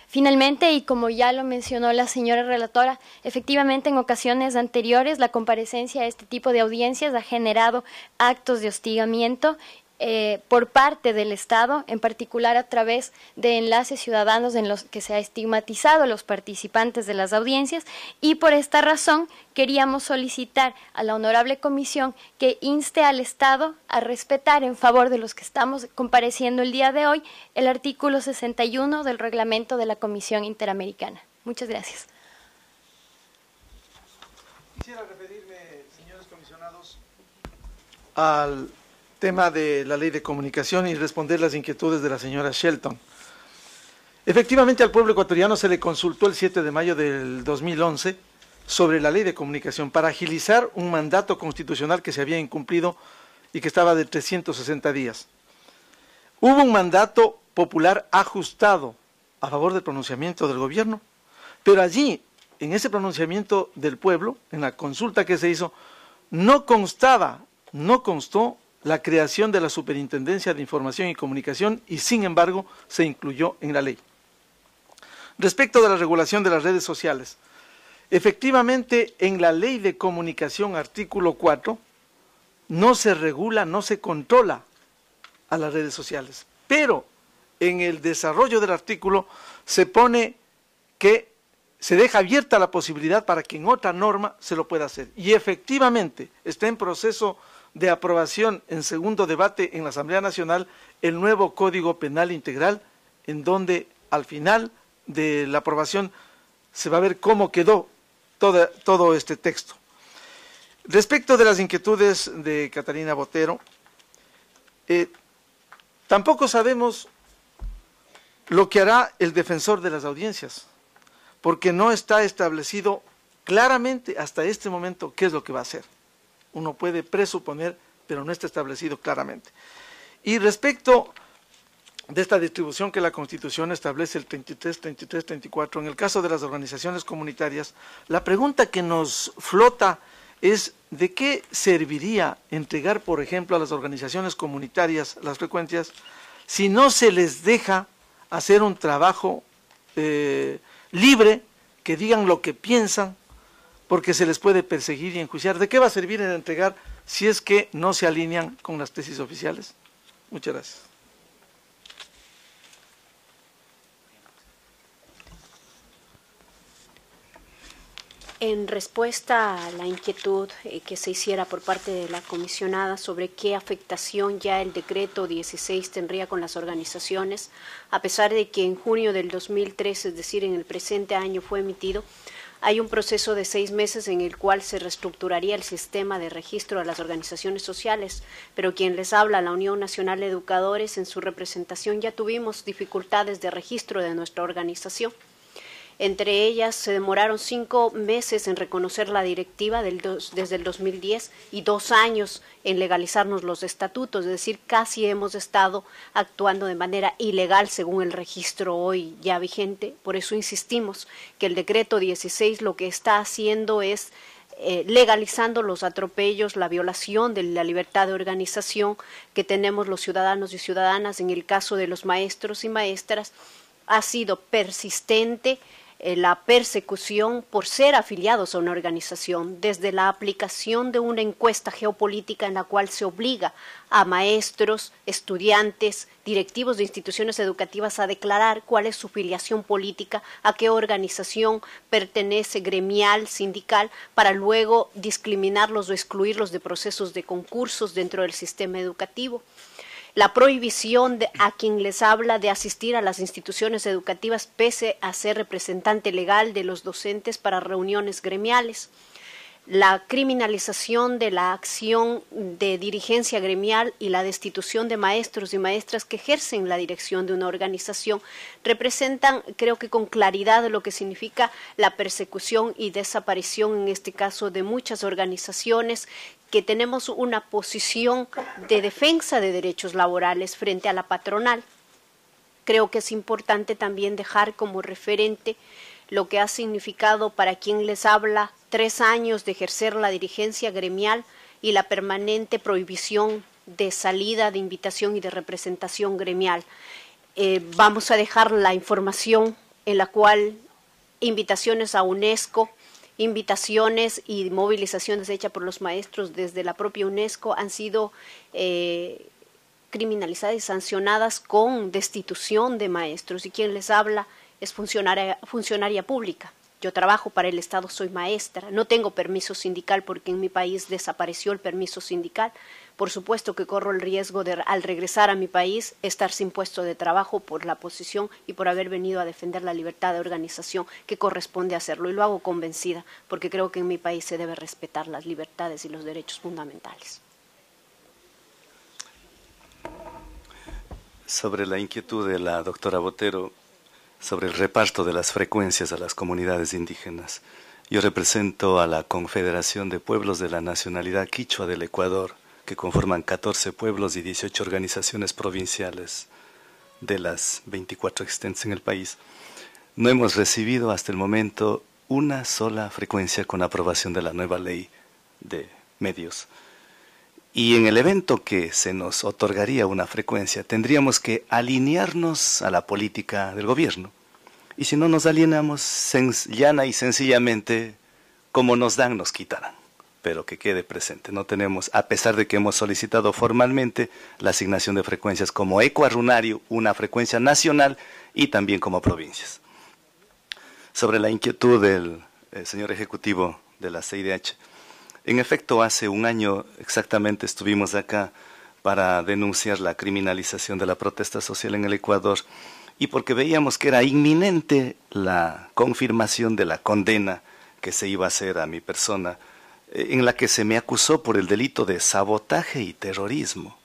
S11: Finalmente, y como ya lo mencionó la señora relatora, efectivamente en ocasiones anteriores la comparecencia a este tipo de audiencias ha generado actos de hostigamiento eh, por parte del Estado, en particular a través de enlaces ciudadanos en los que se ha estigmatizado a los participantes de las audiencias y por esta razón queríamos solicitar a la Honorable Comisión que inste al Estado a respetar en favor de los que estamos compareciendo el día de hoy el artículo 61 del reglamento de la Comisión Interamericana. Muchas gracias.
S6: Quisiera referirme, señores comisionados, al tema de la ley de comunicación y responder las inquietudes de la señora Shelton. Efectivamente, al pueblo ecuatoriano se le consultó el 7 de mayo del 2011 sobre la ley de comunicación para agilizar un mandato constitucional que se había incumplido y que estaba de 360 días. Hubo un mandato popular ajustado a favor del pronunciamiento del gobierno, pero allí, en ese pronunciamiento del pueblo, en la consulta que se hizo, no constaba, no constó la creación de la Superintendencia de Información y Comunicación y sin embargo se incluyó en la ley. Respecto de la regulación de las redes sociales, efectivamente en la ley de comunicación artículo 4 no se regula, no se controla a las redes sociales, pero en el desarrollo del artículo se pone que se deja abierta la posibilidad para que en otra norma se lo pueda hacer. Y efectivamente está en proceso de aprobación en segundo debate en la Asamblea Nacional el nuevo Código Penal Integral, en donde al final de la aprobación se va a ver cómo quedó toda, todo este texto. Respecto de las inquietudes de Catalina Botero, eh, tampoco sabemos lo que hará el defensor de las audiencias, porque no está establecido claramente hasta este momento qué es lo que va a hacer uno puede presuponer, pero no está establecido claramente. Y respecto de esta distribución que la Constitución establece el 33, 33, 34, en el caso de las organizaciones comunitarias, la pregunta que nos flota es de qué serviría entregar, por ejemplo, a las organizaciones comunitarias las frecuencias si no se les deja hacer un trabajo eh, libre, que digan lo que piensan, porque se les puede perseguir y enjuiciar. ¿De qué va a servir en entregar si es que no se alinean con las tesis oficiales? Muchas gracias.
S4: En respuesta a la inquietud eh, que se hiciera por parte de la comisionada sobre qué afectación ya el decreto 16 tendría con las organizaciones, a pesar de que en junio del 2013, es decir, en el presente año, fue emitido, hay un proceso de seis meses en el cual se reestructuraría el sistema de registro de las organizaciones sociales, pero quien les habla, la Unión Nacional de Educadores, en su representación ya tuvimos dificultades de registro de nuestra organización. Entre ellas se demoraron cinco meses en reconocer la directiva desde el 2010 y dos años en legalizarnos los estatutos, es decir, casi hemos estado actuando de manera ilegal según el registro hoy ya vigente. Por eso insistimos que el decreto 16 lo que está haciendo es eh, legalizando los atropellos, la violación de la libertad de organización que tenemos los ciudadanos y ciudadanas en el caso de los maestros y maestras, ha sido persistente eh, la persecución por ser afiliados a una organización, desde la aplicación de una encuesta geopolítica en la cual se obliga a maestros, estudiantes, directivos de instituciones educativas a declarar cuál es su filiación política, a qué organización pertenece gremial, sindical, para luego discriminarlos o excluirlos de procesos de concursos dentro del sistema educativo la prohibición a quien les habla de asistir a las instituciones educativas pese a ser representante legal de los docentes para reuniones gremiales, la criminalización de la acción de dirigencia gremial y la destitución de maestros y maestras que ejercen la dirección de una organización representan, creo que con claridad, lo que significa la persecución y desaparición, en este caso, de muchas organizaciones que tenemos una posición de defensa de derechos laborales frente a la patronal. Creo que es importante también dejar como referente lo que ha significado para quien les habla tres años de ejercer la dirigencia gremial y la permanente prohibición de salida, de invitación y de representación gremial. Eh, vamos a dejar la información en la cual invitaciones a UNESCO invitaciones y movilizaciones hechas por los maestros desde la propia UNESCO han sido eh, criminalizadas y sancionadas con destitución de maestros. Y quien les habla es funcionaria pública. Yo trabajo para el Estado, soy maestra, no tengo permiso sindical porque en mi país desapareció el permiso sindical. Por supuesto que corro el riesgo de, al regresar a mi país, estar sin puesto de trabajo por la posición y por haber venido a defender la libertad de organización que corresponde hacerlo. Y lo hago convencida, porque creo que en mi país se debe respetar las libertades y los derechos fundamentales.
S5: Sobre la inquietud de la doctora Botero sobre el reparto de las frecuencias a las comunidades indígenas. Yo represento a la Confederación de Pueblos de la Nacionalidad Quichua del Ecuador, que conforman 14 pueblos y 18 organizaciones provinciales de las 24 existentes en el país, no hemos recibido hasta el momento una sola frecuencia con aprobación de la nueva ley de medios. Y en el evento que se nos otorgaría una frecuencia, tendríamos que alinearnos a la política del gobierno. Y si no nos alineamos, llana y sencillamente, como nos dan, nos quitarán pero que quede presente. No tenemos, a pesar de que hemos solicitado formalmente la asignación de frecuencias como ecuarunario, una frecuencia nacional y también como provincias. Sobre la inquietud del eh, señor ejecutivo de la CIDH, en efecto, hace un año exactamente estuvimos acá para denunciar la criminalización de la protesta social en el Ecuador y porque veíamos que era inminente la confirmación de la condena que se iba a hacer a mi persona eh, en la que se me acusó por el delito de sabotaje y terrorismo,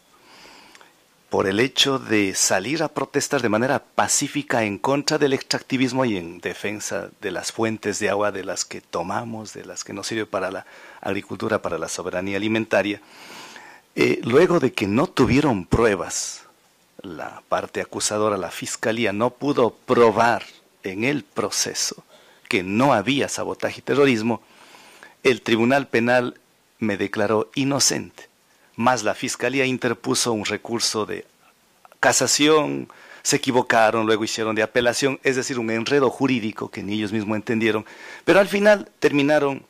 S5: por el hecho de salir a protestar de manera pacífica en contra del extractivismo y en defensa de las fuentes de agua de las que tomamos, de las que nos sirve para la agricultura, para la soberanía alimentaria, eh, luego de que no tuvieron pruebas, la parte acusadora, la fiscalía, no pudo probar en el proceso que no había sabotaje y terrorismo, el Tribunal Penal me declaró inocente, más la Fiscalía interpuso un recurso de casación, se equivocaron, luego hicieron de apelación, es decir, un enredo jurídico que ni ellos mismos entendieron, pero al final terminaron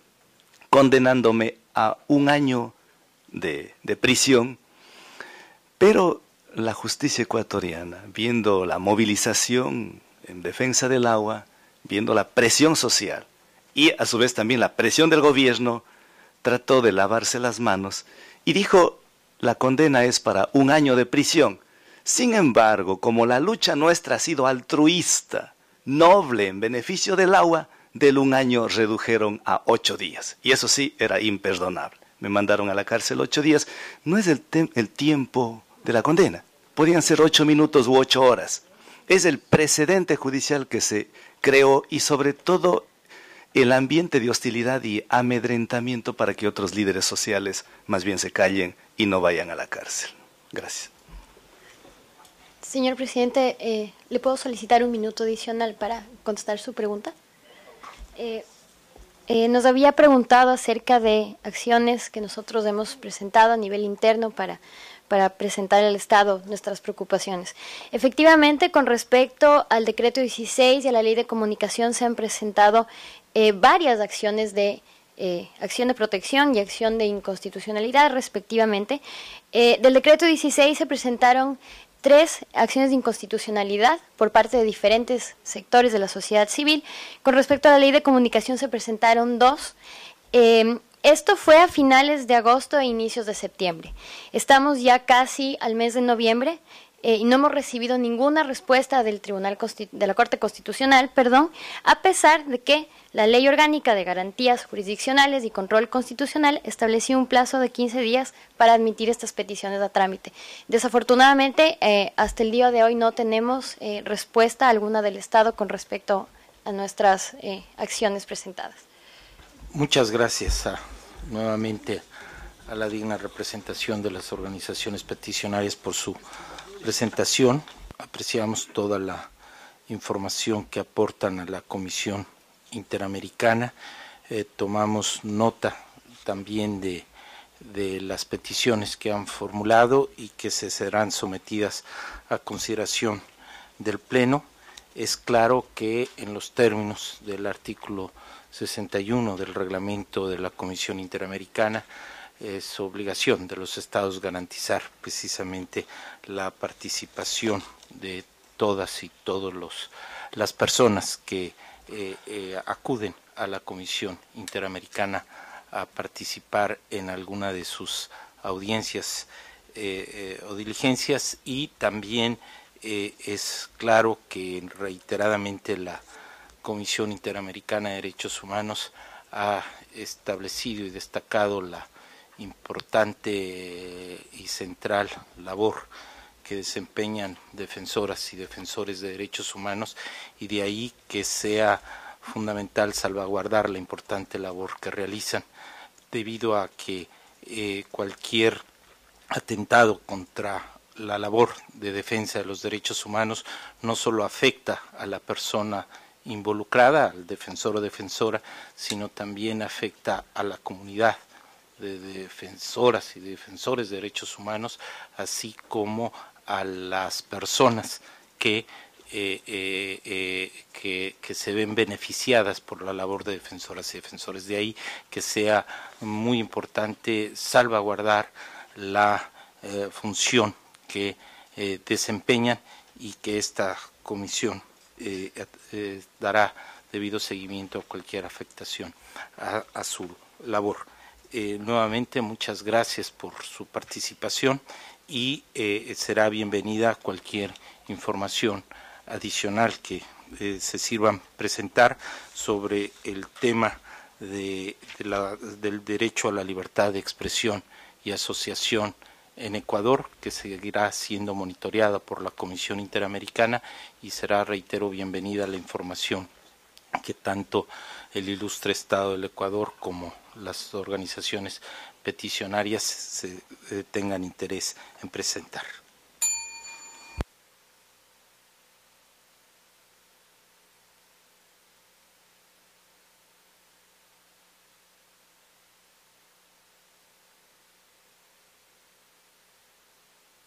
S5: condenándome a un año de, prisión, pero la justicia ecuatoriana, viendo la movilización en defensa del agua, viendo la presión social, y a su vez también la presión del gobierno, trató de lavarse las manos y dijo, la condena es para un año de prisión. Sin embargo, como la lucha nuestra ha sido altruista, noble en beneficio del agua, del un año redujeron a ocho días. Y eso sí, era imperdonable. Me mandaron a la cárcel ocho días. No es el, el tiempo de la condena. Podían ser ocho minutos u ocho horas. Es el precedente judicial que se creó y sobre todo el ambiente de hostilidad y amedrentamiento para que otros líderes sociales más bien se callen y no vayan a la cárcel.
S11: Gracias. Señor presidente, eh, ¿le puedo solicitar un minuto adicional para contestar su pregunta? Eh, eh, nos había preguntado acerca de acciones que nosotros hemos presentado a nivel interno para, para presentar al Estado nuestras preocupaciones. Efectivamente, con respecto al decreto 16 y a la ley de comunicación se han presentado eh, varias acciones de eh, acción de protección y acción de inconstitucionalidad, respectivamente. Eh, del decreto 16 se presentaron tres acciones de inconstitucionalidad por parte de diferentes sectores de la sociedad civil. Con respecto a la ley de comunicación se presentaron dos. Em, esto fue a finales de agosto e inicios de septiembre. Estamos ya casi al mes de noviembre. Eh, y no hemos recibido ninguna respuesta del Tribunal de la Corte Constitucional, perdón, a pesar de que la Ley Orgánica de Garantías Jurisdiccionales y Control Constitucional estableció un plazo de 15 días para admitir estas peticiones a trámite. Desafortunadamente, eh, hasta el día de hoy no tenemos eh, respuesta alguna del Estado con respecto a nuestras acciones presentadas.
S1: Muchas gracias nuevamente a la digna representación de las organizaciones peticionarias por su presentación. Apreciamos toda la información que aportan a la Comisión Interamericana. Eh, tomamos nota también de, de las peticiones que han formulado y que se serán sometidas a consideración del Pleno. Es claro que en los términos del artículo 61 del reglamento de la Comisión Interamericana, es eh, obligación de los estados garantizar precisamente la participación de todas y todos las personas que eh, eh, acuden a la Comisión Interamericana a participar en alguna de sus audiencias o diligencias y también es claro que reiteradamente la Comisión Interamericana de Derechos Humanos ha establecido y destacado la importante y central labor que desempeñan defensoras y defensores de derechos humanos y de ahí que sea fundamental salvaguardar la importante labor que realizan debido a que eh, cualquier atentado contra la labor de defensa de los derechos humanos no solo afecta a la persona involucrada, al defensor o defensora, sino también afecta a la comunidad de defensoras y defensores de derechos humanos, así como a las personas eh, eh, eh, que, que, se ven beneficiadas por la labor de defensoras y defensores. De ahí que sea muy importante salvaguardar la función que desempeñan y que esta comisión dará debido seguimiento a cualquier afectación a su labor. Eh, nuevamente muchas gracias por su participación y eh, será bienvenida cualquier información adicional que eh, se sirva presentar sobre el tema del derecho a la libertad de expresión y asociación en Ecuador, que seguirá siendo monitoreada por la Comisión Interamericana y será, reitero, bienvenida la información que tanto el ilustre Estado del Ecuador como las organizaciones peticionarias eh, tengan interés en presentar.